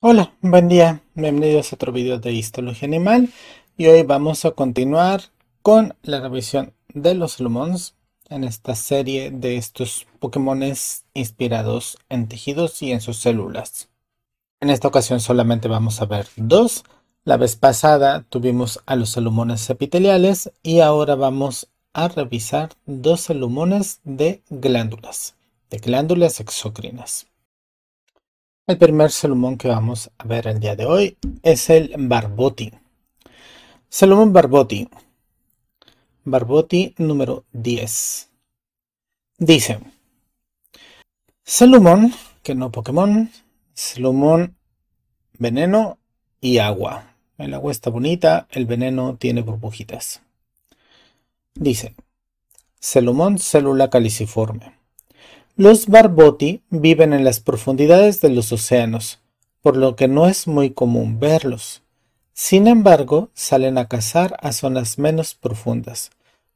Hola, buen día, bienvenidos a otro video de Histología Animal y hoy vamos a continuar con la revisión de los lumones en esta serie de estos Pokémones inspirados en tejidos y en sus células. En esta ocasión solamente vamos a ver dos. La vez pasada tuvimos a los Lumones epiteliales y ahora vamos a revisar dos Lumones de glándulas, de glándulas exocrinas. El primer Salomón que vamos a ver el día de hoy es el Barboti. Salomón Barboti. Barboti número 10. Dice, Salomón, que no Pokémon, Salomón, veneno y agua. El agua está bonita, el veneno tiene burbujitas. Dice, Salomón, célula caliciforme. Los barboti viven en las profundidades de los océanos, por lo que no es muy común verlos. Sin embargo, salen a cazar a zonas menos profundas,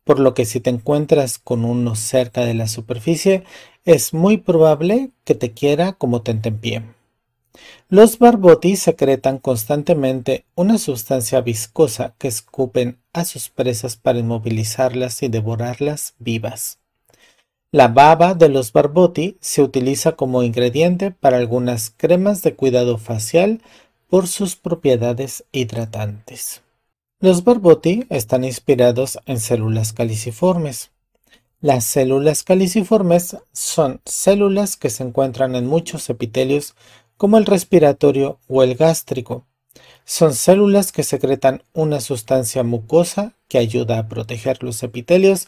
por lo que si te encuentras con uno cerca de la superficie, es muy probable que te quiera como tentempié. Los barboti secretan constantemente una sustancia viscosa que escupen a sus presas para inmovilizarlas y devorarlas vivas. La baba de los barboti se utiliza como ingrediente para algunas cremas de cuidado facial por sus propiedades hidratantes. Los barboti están inspirados en células caliciformes. Las células caliciformes son células que se encuentran en muchos epitelios como el respiratorio o el gástrico. Son células que secretan una sustancia mucosa que ayuda a proteger los epitelios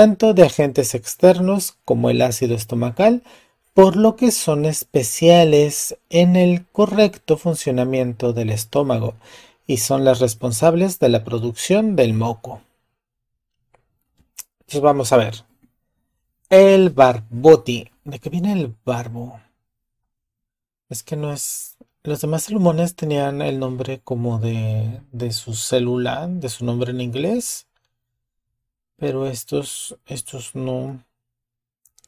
tanto de agentes externos como el ácido estomacal, por lo que son especiales en el correcto funcionamiento del estómago y son las responsables de la producción del moco. Entonces vamos a ver. El barboti. ¿De qué viene el barbo? Es que no es... Los demás salmones tenían el nombre como de, de su célula, de su nombre en inglés. Pero estos, estos no.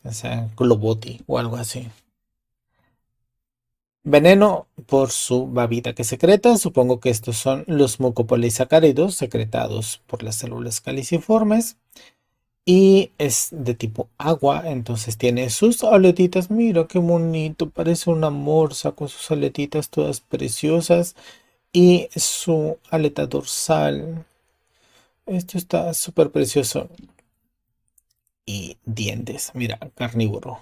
O sea, Globoti o algo así. Veneno por su babita que secreta. Supongo que estos son los mucopolisacáridos secretados por las células caliciformes. Y es de tipo agua, entonces tiene sus aletitas. Mira qué bonito, parece una morsa con sus aletitas todas preciosas. Y su aleta dorsal esto está súper precioso. Y dientes, mira, carnívoro.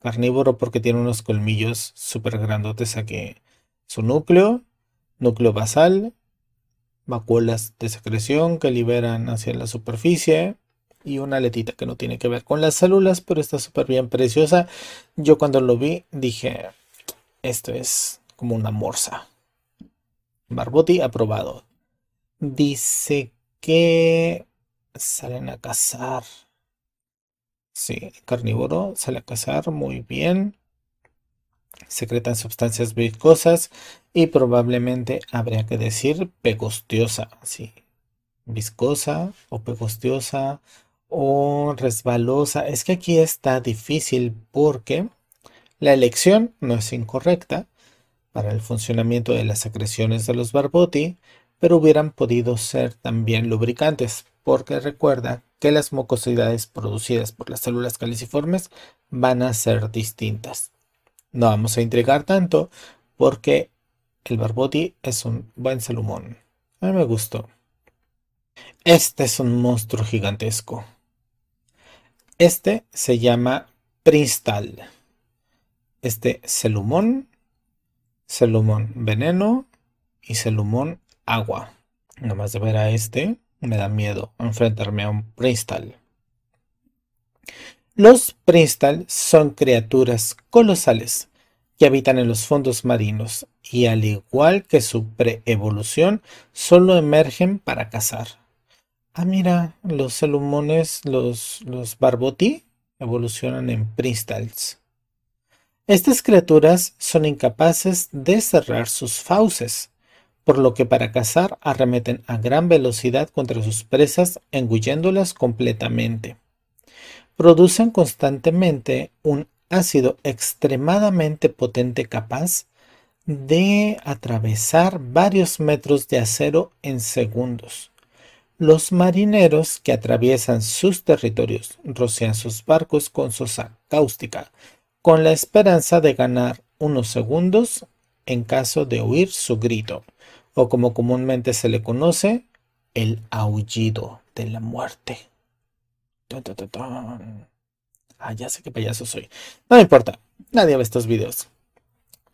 Carnívoro porque tiene unos colmillos súper grandotes aquí. Su núcleo, núcleo basal, vacuolas de secreción que liberan hacia la superficie y una aletita que no tiene que ver con las células, pero está súper bien preciosa. Yo cuando lo vi dije, esto es como una morsa. Barbotti aprobado. Dice que salen a cazar. Sí, carnívoro sale a cazar, muy bien. Secretan sustancias viscosas y probablemente habría que decir pegostiosa, sí. Viscosa o pegostiosa o resbalosa. Es que aquí está difícil porque la elección no es incorrecta para el funcionamiento de las secreciones de los barboti, pero hubieran podido ser también lubricantes, porque recuerda que las mucosidades producidas por las células caliciformes van a ser distintas. No vamos a intrigar tanto porque el barboti es un buen celumón. A mí me gustó. Este es un monstruo gigantesco. Este se llama Pristal. Este Celumón, Celumón veneno y Celumón agua. Nada más de ver a este, me da miedo enfrentarme a un Pristal. Los Pristals son criaturas colosales que habitan en los fondos marinos y al igual que su preevolución solo emergen para cazar. Ah, mira, los salumones, los, los barboti, evolucionan en Pristals. Estas criaturas son incapaces de cerrar sus fauces, por lo que para cazar arremeten a gran velocidad contra sus presas, engulléndolas completamente. Producen constantemente un ácido extremadamente potente capaz de atravesar varios metros de acero en segundos. Los marineros que atraviesan sus territorios rocian sus barcos con sosa cáustica, con la esperanza de ganar unos segundos en caso de oír su grito o como comúnmente se le conoce, el aullido de la muerte. Ah, ya sé qué payaso soy. No me importa, nadie ve estos videos.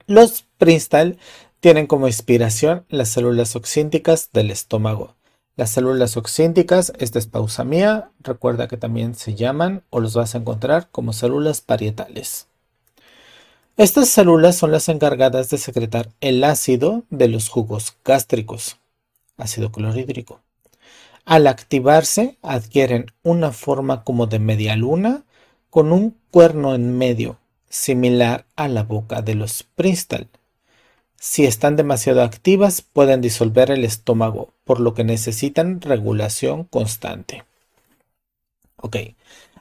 Los Princetal tienen como inspiración las células oxínticas del estómago. Las células oxínticas, esta es pausa mía, recuerda que también se llaman o los vas a encontrar como células parietales. Estas células son las encargadas de secretar el ácido de los jugos gástricos, ácido clorhídrico. Al activarse adquieren una forma como de media luna con un cuerno en medio, similar a la boca de los pristal. Si están demasiado activas pueden disolver el estómago, por lo que necesitan regulación constante. Ok,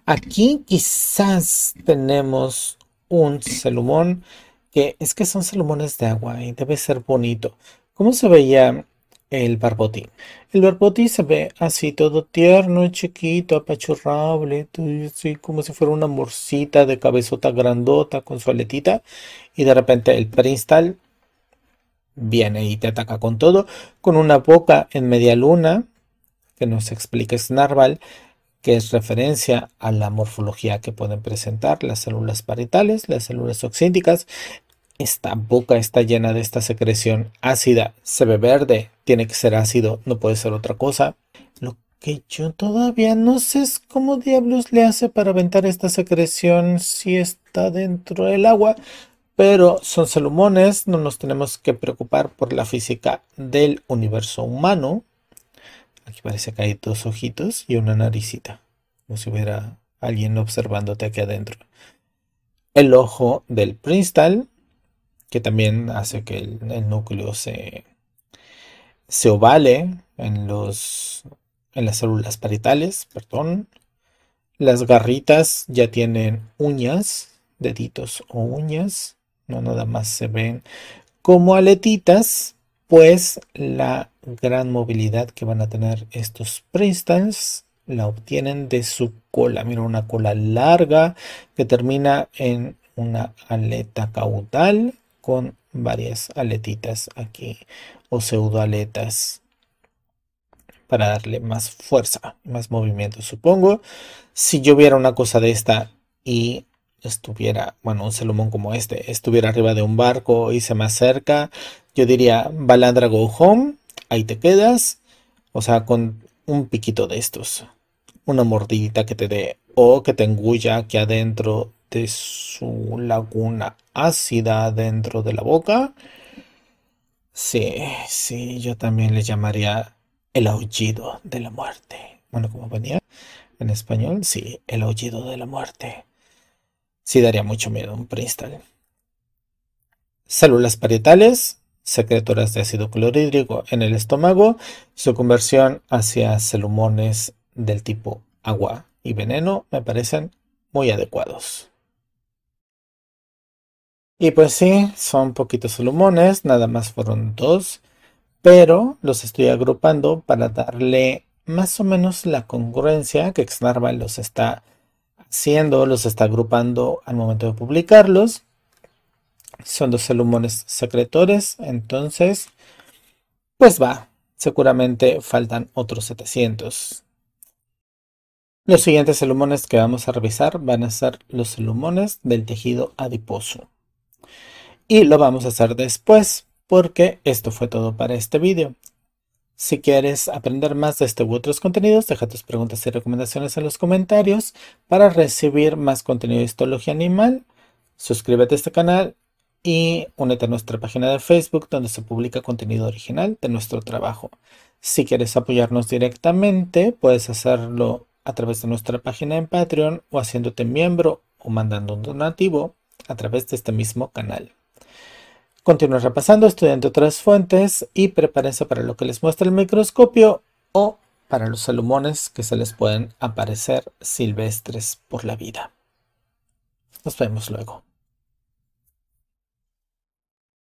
aquí quizás tenemos un salomón que es que son salomones de agua y debe ser bonito. ¿Cómo se veía el barbotín? El barbotín se ve así todo tierno, chiquito, apachurrable, así como si fuera una morcita de cabezota grandota con su aletita y de repente el perinstal viene y te ataca con todo, con una boca en media luna, que nos explica Snarval, que es referencia a la morfología que pueden presentar las células paritales, las células oxíndicas. Esta boca está llena de esta secreción ácida, se ve verde, tiene que ser ácido, no puede ser otra cosa. Lo que yo todavía no sé es cómo diablos le hace para aventar esta secreción si está dentro del agua, pero son celumones, no nos tenemos que preocupar por la física del universo humano. Aquí parece que hay dos ojitos y una naricita. Como si hubiera alguien observándote aquí adentro. El ojo del pristal, que también hace que el, núcleo se, se ovale en, los, en las células paritales. Perdón. Las garritas ya tienen uñas, deditos o uñas. No nada más se ven como aletitas, pues la gran movilidad que van a tener estos Pristans la obtienen de su cola. Mira, una cola larga que termina en una aleta caudal con varias aletitas aquí o pseudo aletas para darle más fuerza, más movimiento, supongo. Si yo viera una cosa de esta y estuviera, bueno, un Salomón como este, estuviera arriba de un barco y se me acerca, yo diría, Balandra Go Home, ahí te quedas. O sea, con un piquito de estos. Una mordidita que te dé o que te engulla aquí adentro de su laguna ácida dentro de la boca. Sí, sí, yo también le llamaría el aullido de la muerte. Bueno, como venía en español, sí, el aullido de la muerte. Sí daría mucho miedo un Princeton. Células parietales, secretoras de ácido clorhídrico en el estómago, su conversión hacia celumones del tipo agua y veneno me parecen muy adecuados. Y pues sí, son poquitos celumones, nada más fueron dos, pero los estoy agrupando para darle más o menos la congruencia que Xnarva los está haciendo, los está agrupando al momento de publicarlos son dos celumones secretores, entonces, pues va, seguramente faltan otros 700. Los siguientes celumones que vamos a revisar van a ser los celumones del tejido adiposo. Y lo vamos a hacer después, porque esto fue todo para este video. Si quieres aprender más de este u otros contenidos, deja tus preguntas y recomendaciones en los comentarios. Para recibir más contenido de histología animal, suscríbete a este canal y únete a nuestra página de Facebook donde se publica contenido original de nuestro trabajo. Si quieres apoyarnos directamente, puedes hacerlo a través de nuestra página en Patreon o haciéndote miembro o mandando un donativo a través de este mismo canal. Continúa repasando, estudiando otras fuentes y prepárense para lo que les muestra el microscopio o para los alumones que se les pueden aparecer silvestres por la vida. Nos vemos luego.